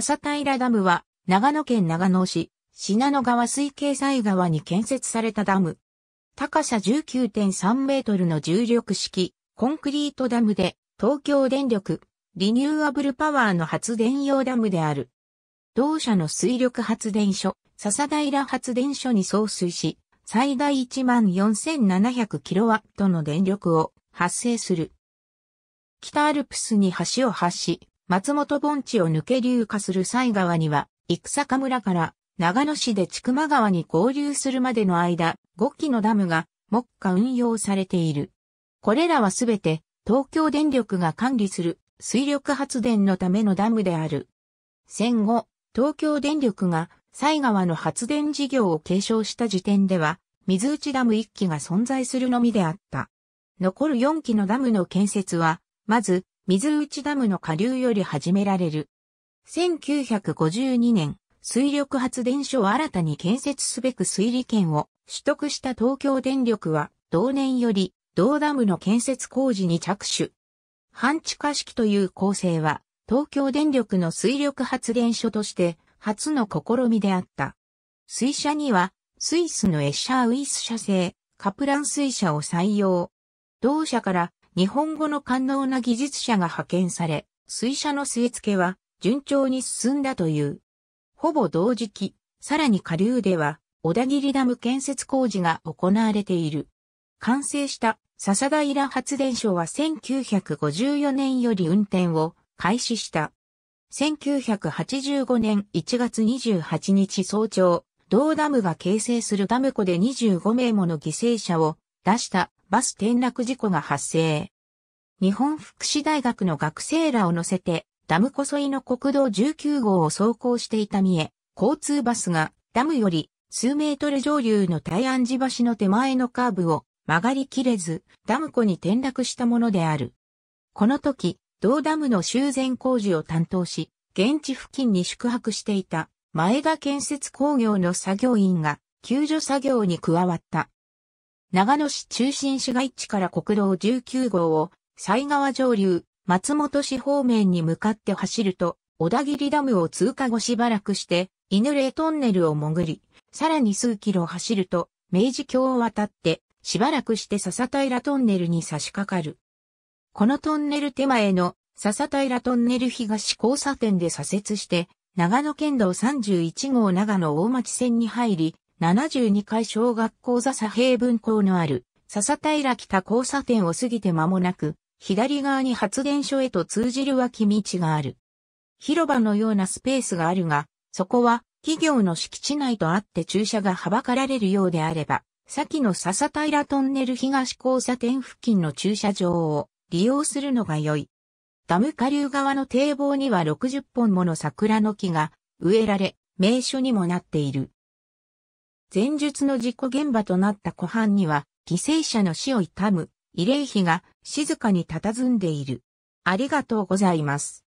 笹平ダムは、長野県長野市、信濃川水系西川に建設されたダム。高さ19.3メートルの重力式、コンクリートダムで、東京電力、リニューアブルパワーの発電用ダムである。同社の水力発電所、笹平発電所に送水し、最大1 4 7 0 0ットの電力を発生する。北アルプスに橋を発し、松本盆地を抜け流下する西川には、戦坂村から長野市で千曲川に合流するまでの間、5基のダムが目下運用されている。これらはすべて東京電力が管理する水力発電のためのダムである。戦後、東京電力が西川の発電事業を継承した時点では、水内ダム1基が存在するのみであった。残る4基のダムの建設は、まず、水内ダムの下流より始められる。1952年、水力発電所を新たに建設すべく水利権を取得した東京電力は、同年より、同ダムの建設工事に着手。半地下式という構成は、東京電力の水力発電所として、初の試みであった。水車には、スイスのエッシャーウィス社製、カプラン水車を採用。同社から日本語の官能な技術者が派遣され、水車の据え付けは順調に進んだという。ほぼ同時期、さらに下流では、小田切ダム建設工事が行われている。完成した笹平発電所は1954年より運転を開始した。1985年1月28日早朝、同ダムが形成するダム湖で25名もの犠牲者を出したバス転落事故が発生。日本福祉大学の学生らを乗せてダムこそいの国道19号を走行していた三重、交通バスがダムより数メートル上流の大安寺橋の手前のカーブを曲がりきれず、ダム湖に転落したものである。この時、同ダムの修繕工事を担当し、現地付近に宿泊していた前田建設工業の作業員が救助作業に加わった。長野市中心市街地から国道19号を、西川上流、松本市方面に向かって走ると、小田切ダムを通過後しばらくして、犬霊トンネルを潜り、さらに数キロ走ると、明治橋を渡って、しばらくして笹平トンネルに差し掛かる。このトンネル手前の笹平トンネル東交差点で左折して、長野県道31号長野大町線に入り、72階小学校座左平分校のある笹平北交差点を過ぎて間もなく、左側に発電所へと通じる脇道がある。広場のようなスペースがあるが、そこは企業の敷地内とあって駐車がはばかられるようであれば、先の笹平トンネル東交差点付近の駐車場を利用するのが良い。ダム下流側の堤防には60本もの桜の木が植えられ、名所にもなっている。前述の事故現場となった湖畔には、犠牲者の死を悼む慰霊碑が静かに佇んでいる。ありがとうございます。